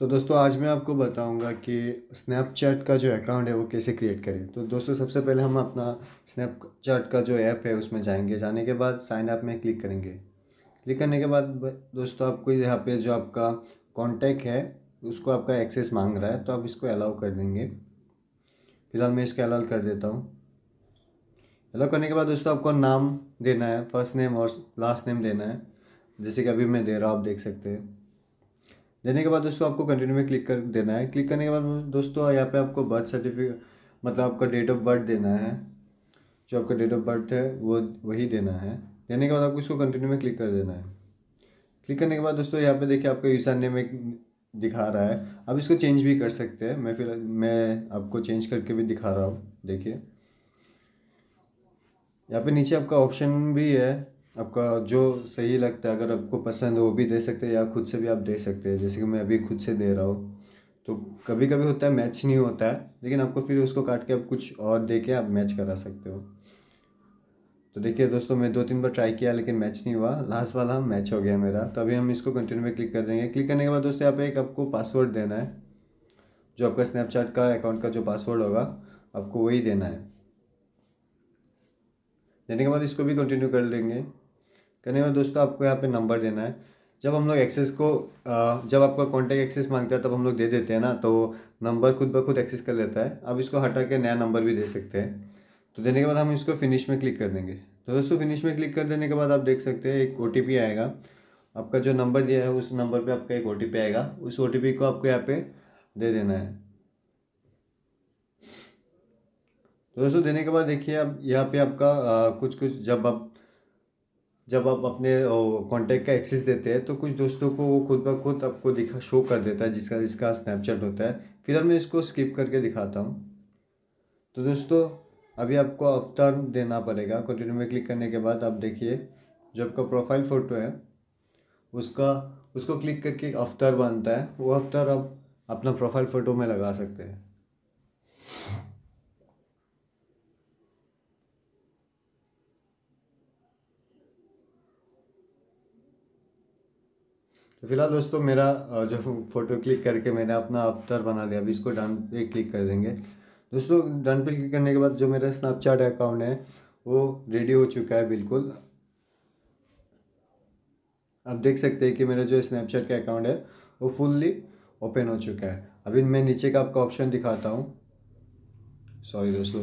तो दोस्तों आज मैं आपको बताऊंगा कि स्नैपचैट का जो अकाउंट है वो कैसे क्रिएट करें तो दोस्तों सबसे पहले हम अपना स्नैपचैट का जो ऐप है उसमें जाएंगे जाने के बाद साइन अप में क्लिक करेंगे क्लिक करने के बाद दोस्तों आपको यहाँ पे जो आपका कॉन्टैक्ट है उसको आपका एक्सेस मांग रहा है तो आप इसको अलाउ कर देंगे फिलहाल मैं इसको अलाउ कर देता हूँ अलाउ करने के बाद दोस्तों आपको नाम देना है फर्स्ट नेम और लास्ट नेम देना है जैसे कि अभी मैं दे रहा हूँ आप देख सकते हैं देने के बाद दोस्तों आपको कंटिन्यू में क्लिक कर देना है क्लिक करने के बाद दोस्तों यहाँ पे आपको बर्थ सर्टिफिकेट मतलब आपका डेट ऑफ बर्थ देना है जो आपका डेट ऑफ बर्थ है वो वही देना है देने के बाद आपको इसको कंटिन्यू में क्लिक कर देना है क्लिक करने के बाद दोस्तों यहाँ पे देखिए आपका यूजर नेम एक दिखा रहा है आप इसको चेंज भी कर सकते हैं मैं फिर मैं आपको चेंज करके भी दिखा रहा हूँ देखिए यहाँ पे नीचे आपका ऑप्शन भी है आपका जो सही लगता है अगर आपको पसंद हो वो भी दे सकते हैं या खुद से भी आप दे सकते हैं जैसे कि मैं अभी खुद से दे रहा हूँ तो कभी कभी होता है मैच नहीं होता है लेकिन आपको फिर उसको काट के आप कुछ और दे के आप मैच करा सकते हो तो देखिए दोस्तों मैं दो तीन बार ट्राई किया लेकिन मैच नहीं हुआ लास्ट वाला मैच हो गया मेरा तो अभी हम इसको कंटिन्यू में क्लिक कर देंगे क्लिक करने के बाद दोस्तों यहाँ पे एक आपको पासवर्ड देना है जो आपका स्नैपचैट का अकाउंट का जो पासवर्ड होगा आपको वही देना है देने के बाद इसको भी कंटिन्यू कर लेंगे करने में मतलब दोस्तों आपको यहाँ पे नंबर देना है जब हम लोग एक्सेस को जब आपका कॉन्टैक्ट एक्सेस मांगता है तब हम लोग दे देते हैं ना तो नंबर खुद ब खुद एक्सेस कर लेता है अब इसको हटा के नया नंबर भी दे सकते हैं तो देने के बाद हम इसको फिनिश में क्लिक कर देंगे तो दोस्तों फिनिश में क्लिक कर देने के बाद आप देख सकते हैं एक ओ आएगा आपका जो नंबर दिया है उस नंबर पर आपका एक ओ आएगा उस ओ को आपको यहाँ पे दे देना है तो दोस्तों देने के बाद देखिए आप यहाँ पे आपका आ, कुछ कुछ जब आप जब आप अपने कांटेक्ट का एक्सेस देते हैं तो कुछ दोस्तों को वो खुद ब खुद आपको दिखा शो कर देता है जिसका जिसका स्नैपचैट होता है फिलहाल मैं इसको स्किप करके दिखाता हूँ तो दोस्तों अभी आपको अवतार देना पड़ेगा कंटिन्यू में क्लिक करने के बाद आप देखिए जो आपका प्रोफाइल फ़ोटो है उसका उसको क्लिक करके अवतार बनता है वो अवतार आप अपना प्रोफाइल फ़ोटो में लगा सकते हैं तो फिलहाल दोस्तों मेरा जो फ़ोटो क्लिक करके मैंने अपना अवतार बना लिया अभी इसको डन पे क्लिक कर देंगे दोस्तों डन पे क्लिक करने के बाद जो मेरा स्नैपचैट अकाउंट है वो रेडी हो चुका है बिल्कुल आप देख सकते हैं कि मेरा जो स्नैपचैट का अकाउंट है वो फुल्ली ओपन हो चुका है अभी मैं नीचे का आपका ऑप्शन दिखाता हूँ सॉरी दोस्तों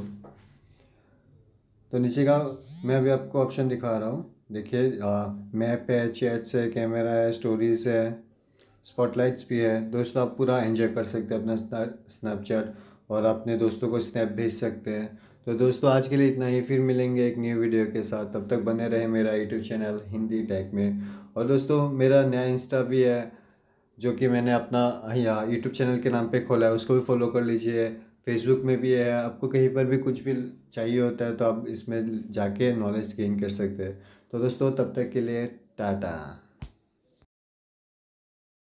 तो नीचे का मैं अभी आपको ऑप्शन दिखा रहा हूँ देखिए मैप है चैट्स है कैमरा है स्टोरीज है स्पॉटलाइट्स भी है दोस्तों आप पूरा एंजॉय कर सकते हैं अपना स्नैपचैट और अपने दोस्तों को स्नैप भेज सकते हैं तो दोस्तों आज के लिए इतना ही फिर मिलेंगे एक न्यू वीडियो के साथ तब तक बने रहे मेरा यूट्यूब चैनल हिंदी टैक में और दोस्तों मेरा नया इंस्टा भी है जो कि मैंने अपना यहाँ यूट्यूब चैनल के नाम पे खोला है उसको भी फॉलो कर लीजिए फेसबुक में भी है आपको कहीं पर भी कुछ भी चाहिए होता है तो आप इसमें जाके नॉलेज गेन कर सकते हैं तो दोस्तों तब तक के लिए टाटा